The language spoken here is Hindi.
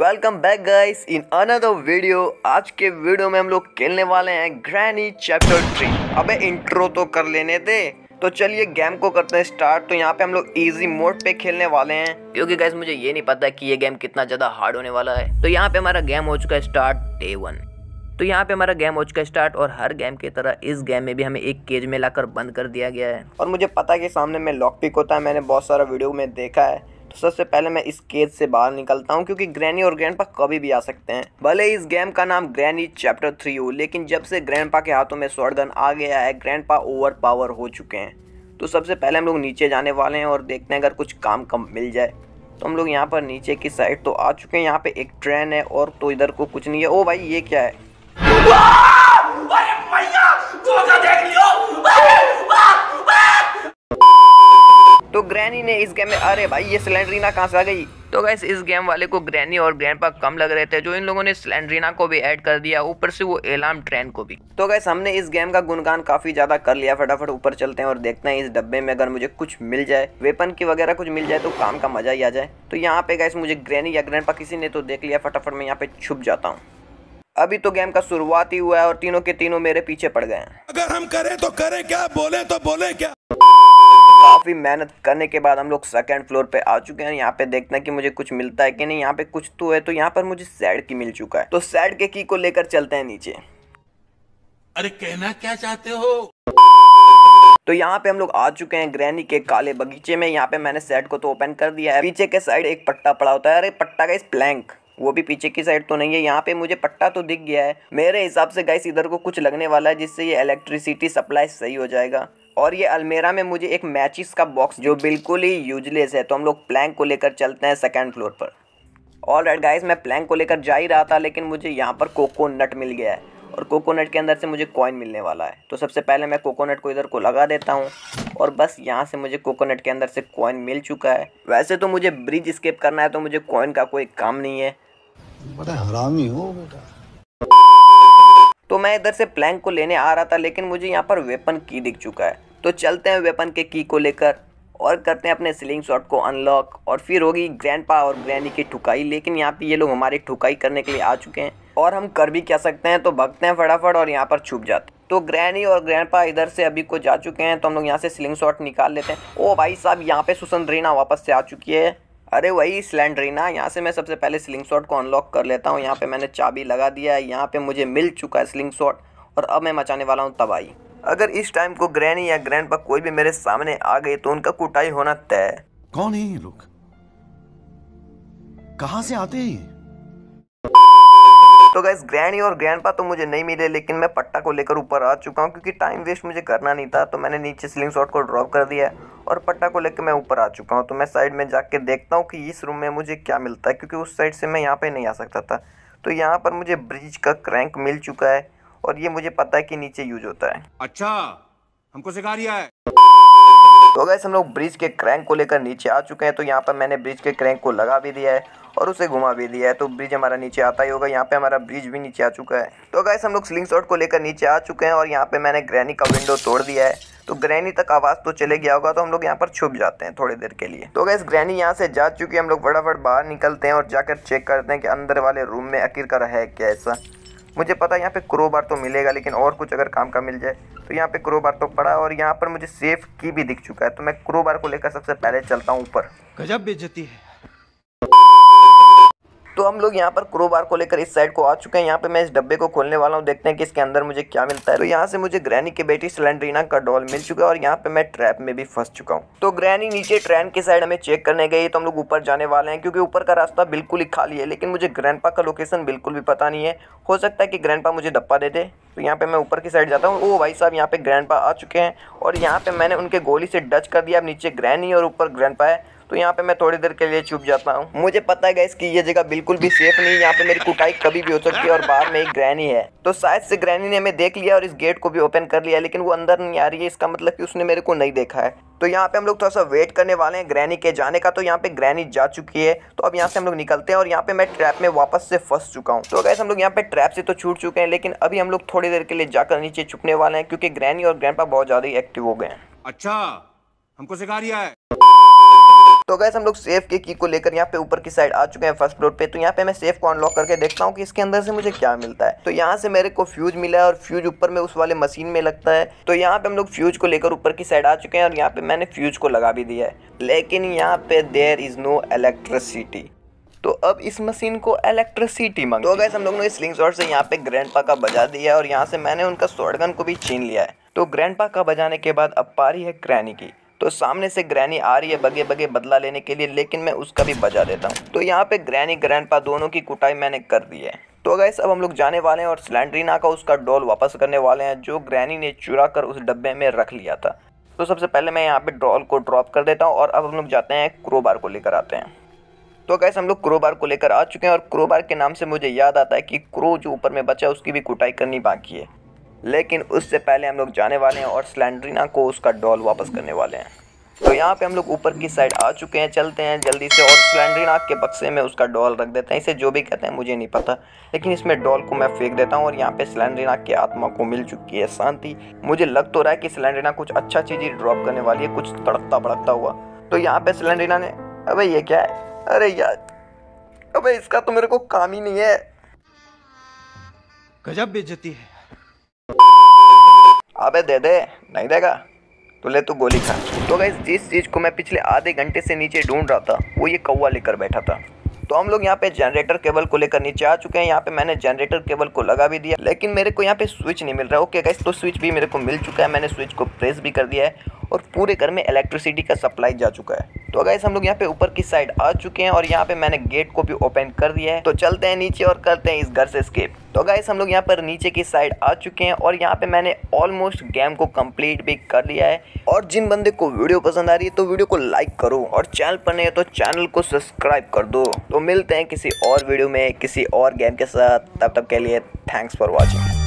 welcome back guys in another video आज के वीडियो में हम लोग खेलने वाले हैं ग्रैनी चैप्टर थ्री अबे इंट्रो तो कर लेने थे तो चलिए गेम को करते हैं स्टार्ट तो यहाँ पे हम लोग इजी मोड पे खेलने वाले हैं क्योंकि गाइस मुझे ये नहीं पता कि ये गेम कितना ज़्यादा हार्ड होने वाला है तो यहाँ पे हमारा गेम हो चुका है स्टार्ट डे वन तो यहाँ पे हमारा गेम हो चुका है स्टार्ट और हर गेम की तरह इस गेम में भी हमें एक केज में लाकर बंद कर दिया गया है और मुझे पता है कि सामने में लॉकपिक होता है मैंने बहुत सारा वीडियो में देखा है तो सबसे पहले मैं इस केज से बाहर निकलता हूँ क्योंकि ग्रैनी और ग्रैंडपा कभी भी आ सकते हैं भले इस गेम का नाम ग्रैनी चैप्टर थ्री हो लेकिन जब से ग्रैंडपा के हाथों में स्वर्गन आ गया है ग्रैंडपा ओवर पावर हो चुके हैं तो सबसे पहले हम लोग नीचे जाने वाले हैं और देखते हैं अगर कुछ काम कम मिल जाए तो हम लोग यहाँ पर नीचे की साइड तो आ चुके हैं यहाँ पे एक ट्रेन है और तो इधर को कुछ नहीं है ओ भाई ये क्या है तो ग्रैनी ने इस गेम में अरे भाई ये सिलेंड्रीना कहाँ से आ गई तो गैस इस गेम वाले को ग्रैनी और ग्रैंड कम लग रहे थे जो इन लोगों ने सिलेंड्रीना को भी ऐड कर दिया ऊपर से वो एलाम ट्रेन को भी तो गैस हमने इस गेम का गुणगान काफ़ी ज़्यादा कर लिया फटाफट ऊपर चलते हैं और देखते हैं इस डब्बे में अगर मुझे कुछ मिल जाए वेपन की वगैरह कुछ मिल जाए तो काम का मज़ा ही आ जाए तो यहाँ पे गैस मुझे ग्रैनी या ग्रैंड किसी ने तो देख लिया फटाफट मैं यहाँ पे छुप जाता हूँ अभी तो गेम का शुरुआत ही हुआ है और तीनों के तीनों मेरे पीछे पड़ गए अगर हम करें तो करें क्या बोले तो बोले क्या काफ़ी मेहनत करने के बाद हम लोग सेकेंड फ्लोर पे आ चुके हैं यहाँ पे देखते हैं कि मुझे कुछ मिलता है कि नहीं यहाँ पे कुछ तो है तो यहाँ पर मुझे सैड की मिल चुका है तो सैड के की को लेकर चलते हैं नीचे अरे कहना क्या चाहते हो तो यहाँ पे हम लोग आ चुके हैं ग्रैनी के काले बगीचे में यहाँ पे मैंने सेट को तो ओपन कर दिया है पीछे के साइड एक पट्टा पड़ा होता है अरे पट्टा का इस प्लैंक वो भी पीछे की साइड तो नहीं है यहाँ पे मुझे पट्टा तो दिख गया है मेरे हिसाब से गैस इधर को कुछ लगने वाला है जिससे ये इलेक्ट्रिसिटी सप्लाई सही हो जाएगा और ये अलमेरा में मुझे एक मैचिस का बॉक्स जो बिल्कुल ही यूजलेस है तो हम लोग प्लैंक को लेकर चलते हैं सेकेंड फ्लोर पर ऑल राइट गाइज मैं प्लैंक को लेकर जा ही रहा था लेकिन मुझे यहाँ पर कोकोनट मिल गया है और कोकोनट के अंदर से मुझे कॉइन मिलने वाला है तो सबसे पहले मैं कोकोनट को इधर को लगा देता हूँ और बस यहाँ से मुझे कोकोनट के अंदर से कॉइन मिल चुका है वैसे तो मुझे ब्रिज स्केप करना है तो मुझे कॉइन का कोई काम नहीं है बड़ा हरामी हो बेटा तो मैं इधर से प्लैंक को लेने आ रहा था लेकिन मुझे यहाँ पर वेपन की दिख चुका है तो चलते हैं वेपन के की को लेकर और करते हैं अपने स्लिंग शॉट को अनलॉक और फिर होगी पा और ग्रैनी की ठुकाई लेकिन यहाँ पे ये लोग हमारी ठुकाई करने के लिए आ चुके हैं और हम कर भी क्या सकते हैं तो भगते हैं फटाफट और यहाँ पर छुप जाते तो ग्रैनी और पा इधर से अभी को जा चुके हैं तो हम लोग यहाँ से स्लिंग शॉट निकाल लेते हैं ओ भाई साहब यहाँ पे रीना वापस से आ चुकी है अरे वही स्लैंड्रीना यहाँ से मैं सबसे पहले स्लिंग शॉट को अनलॉक कर लेता हूँ यहाँ पे मैंने चाबी लगा दिया है यहाँ पे मुझे मिल चुका है स्लिंग शॉट और अब मैं मचाने वाला हूँ तबाही अगर इस टाइम को ग्रैनी या ग्रैंड कोई भी मेरे सामने आ गए तो उनका कुटाई होना तय कौन है ये लोग कहाँ से आते हैं तो गैस ग्रैनी और ग्रैंड तो मुझे नहीं मिले लेकिन मैं पट्टा को लेकर ऊपर आ चुका हूँ क्योंकि टाइम वेस्ट मुझे करना नहीं था तो मैंने नीचे स्लिंग शॉट को ड्रॉप कर दिया और पट्टा को लेकर मैं ऊपर आ चुका हूँ तो मैं साइड में जाके देखता हूँ कि इस रूम में मुझे क्या मिलता है क्योंकि उस साइड से मैं यहाँ पर नहीं आ सकता था तो यहाँ पर मुझे ब्रिज का क्रैंक मिल चुका है और ये मुझे पता है कि नीचे यूज होता है अच्छा हमको सिखा दिया है तो गैस हम लोग ब्रिज के क्रैंक को लेकर नीचे आ चुके हैं तो यहाँ पर मैंने ब्रिज के क्रैंक को लगा भी दिया है और उसे घुमा भी दिया है तो ब्रिज हमारा नीचे आता ही होगा यहाँ पे हमारा ब्रिज भी नीचे आ चुका है तो गैस हम लोग स्लिंग शॉट को लेकर नीचे आ चुके हैं और यहाँ पे मैंने ग्रैनी का विंडो तोड़ दिया है तो ग्रैनी तक आवाज़ तो चले गया होगा तो हम लोग यहाँ पर छुप जाते हैं थोड़ी देर के लिए तो अगर ग्रैनी यहाँ से जा चुकी है हम लोग फटाफट बाहर निकलते हैं और जाकर चेक करते हैं कि अंदर वाले रूम में आखिरकार है कैसा मुझे पता है यहाँ पे क्रो बार तो मिलेगा लेकिन और कुछ अगर काम का मिल जाए तो यहाँ पे क्रो बार तो पड़ा और यहाँ पर मुझे सेफ की भी दिख चुका है तो मैं क्रो बार को लेकर सबसे पहले चलता हूँ ऊपर गजब बेचती है तो हम लोग यहाँ पर क्रोबार को लेकर इस साइड को आ चुके हैं यहाँ पे मैं इस डब्बे को खोलने वाला हूँ देखते हैं कि इसके अंदर मुझे क्या मिलता है तो यहाँ से मुझे ग्रैनी के बेटी सिलेंड्रीना का डॉल मिल चुका है और यहाँ पे मैं ट्रैप में भी फंस चुका हूँ तो ग्रैनी नीचे ट्रेन की साइड हमें चेक करने गई तो हम लोग ऊपर जाने वाले हैं क्योंकि ऊपर का रास्ता बिल्कुल ही खाली है लेकिन मुझे ग्रैंड का लोकेशन बिल्कुल भी पता नहीं है हो सकता है कि ग्रैंड मुझे डप्पा दे दे तो यहाँ पे मैं ऊपर की साइड जाता हूँ ओ भाई साहब यहाँ पे ग्रैंड आ चुके हैं और यहाँ पे मैंने उनके गोली से डच कर दिया अब नीचे ग्रैनी और ऊपर ग्रैंड है तो यहाँ पे मैं थोड़ी देर के लिए छुप जाता हूँ मुझे पता है कि ये जगह बिल्कुल भी सेफ नहीं है यहाँ पे मेरी कुटाई कभी भी हो सकती है और बाहर में एक ग्रैनी है तो शायद से ग्रैनी ने हमें देख लिया और इस गेट को भी ओपन कर लिया लेकिन वो अंदर नहीं आ रही है इसका मतलब कि उसने मेरे को नहीं देखा है तो यहाँ पे हम लोग थोड़ा सा वेट करने वाले हैं ग्रैनी के जाने का तो यहाँ पे ग्रैनी जा चुकी है तो अब यहाँ से हम लोग निकलते हैं और यहाँ पे मैं ट्रैप में वापस से फंस चुका हूँ तो अगर हम लोग यहाँ पे ट्रैप से तो छूट चुके हैं लेकिन अभी हम लोग थोड़ी देर के लिए जाकर नीचे छुपने वाले हैं क्योंकि ग्रैनी और ग्रैंडपा बहुत ज़्यादा एक्टिव हो गए अच्छा हमको सिखा रिया है तो गैस हम लोग सेफ के की को लेकर यहाँ पे ऊपर की साइड आ चुके हैं फर्स्ट फ्लोर पे तो यहाँ पे मैं सेफ को अनलॉक करके देखता हूँ कि इसके अंदर से मुझे क्या मिलता है तो यहाँ से मेरे को फ्यूज मिला है और फ्यूज ऊपर में उस वाले मशीन में लगता है तो यहाँ पे हम लोग फ्यूज को लेकर ऊपर की साइड आ चुके हैं और यहाँ पे मैंने फ्यूज को लगा भी दिया है लेकिन यहाँ पे देर इज नो इलेक्ट्रिसिटी तो अब इस मशीन को इलेक्ट्रिसिटी मांग तो गैस हम लोग ने स्लिंग शॉट से यहाँ पे ग्रैंड का बजा दिया और यहाँ से मैंने उनका शॉर्टगन को भी छीन लिया है तो ग्रैंड का बजाने के बाद अब पारी है क्रैनी की तो सामने से ग्रैनी आ रही है बगे बगे बदला लेने के लिए लेकिन मैं उसका भी बजा देता हूँ तो यहाँ पे ग्रैनी ग्रैंड दोनों की कुटाई मैंने कर दी है तो गैस अब हम लोग जाने वाले हैं और सिलेंड्रीना का उसका डॉल वापस करने वाले हैं जो ग्रैनी ने चुरा कर उस डब्बे में रख लिया था तो सबसे पहले मैं यहाँ पे डॉल को ड्रॉप कर देता हूँ और अब हम लोग जाते हैं क्रोबार को लेकर आते हैं तो गैस हम लोग क्रोबार को लेकर आ चुके हैं और क्रोबार के नाम से मुझे याद आता है कि क्रो जो ऊपर में बचा है उसकी भी कुटाई करनी बाकी है लेकिन उससे पहले हम लोग जाने वाले हैं और स्लैंड्रीना को उसका डॉल वापस करने वाले हैं तो यहाँ पे हम लोग ऊपर की साइड आ चुके हैं चलते हैं जल्दी से और स्लैंड्रीना के बक्से में उसका डॉल रख देते हैं इसे जो भी कहते हैं मुझे नहीं पता लेकिन इसमें डॉल को मैं फेंक देता हूँ और यहाँ पे स्लैंड्रीना की आत्मा को मिल चुकी है शांति मुझे लग तो रहा है कि स्लैंड्रीना कुछ अच्छा चीज़ ही ड्रॉप करने वाली है कुछ तड़कता भड़कता हुआ तो यहाँ पे स्लैंड्रीना ने अबे ये क्या है अरे यार अबे इसका तो मेरे को काम ही नहीं है गजब बेचती है अबे दे दे नहीं देगा तो ले तू गोली खा तो गई जिस चीज़ को मैं पिछले आधे घंटे से नीचे ढूंढ रहा था वो ये कौवा लेकर बैठा था तो हम लोग यहाँ पे जनरेटर केबल को लेकर नीचे आ चुके हैं यहाँ पे मैंने जनरेटर केबल को लगा भी दिया लेकिन मेरे को यहाँ पे स्विच नहीं मिल रहा ओके गैस तो स्विच भी मेरे को मिल चुका है मैंने स्विच को प्रेस भी कर दिया है और पूरे घर में इलेक्ट्रिसिटी का सप्लाई जा चुका है तो अगर हम लोग यहाँ पे ऊपर की साइड आ चुके हैं और यहाँ पे मैंने गेट को भी ओपन कर दिया है तो चलते हैं नीचे और करते हैं इस घर से स्केप तो गाइस हम लोग यहाँ पर नीचे की साइड आ चुके हैं और यहाँ पे मैंने ऑलमोस्ट गेम को कंप्लीट भी कर लिया है और जिन बंदे को वीडियो पसंद आ रही है तो वीडियो को लाइक करो और चैनल पर नहीं है तो चैनल को सब्सक्राइब कर दो तो मिलते हैं किसी और वीडियो में किसी और गेम के साथ तब तक के लिए थैंक्स फॉर वॉचिंग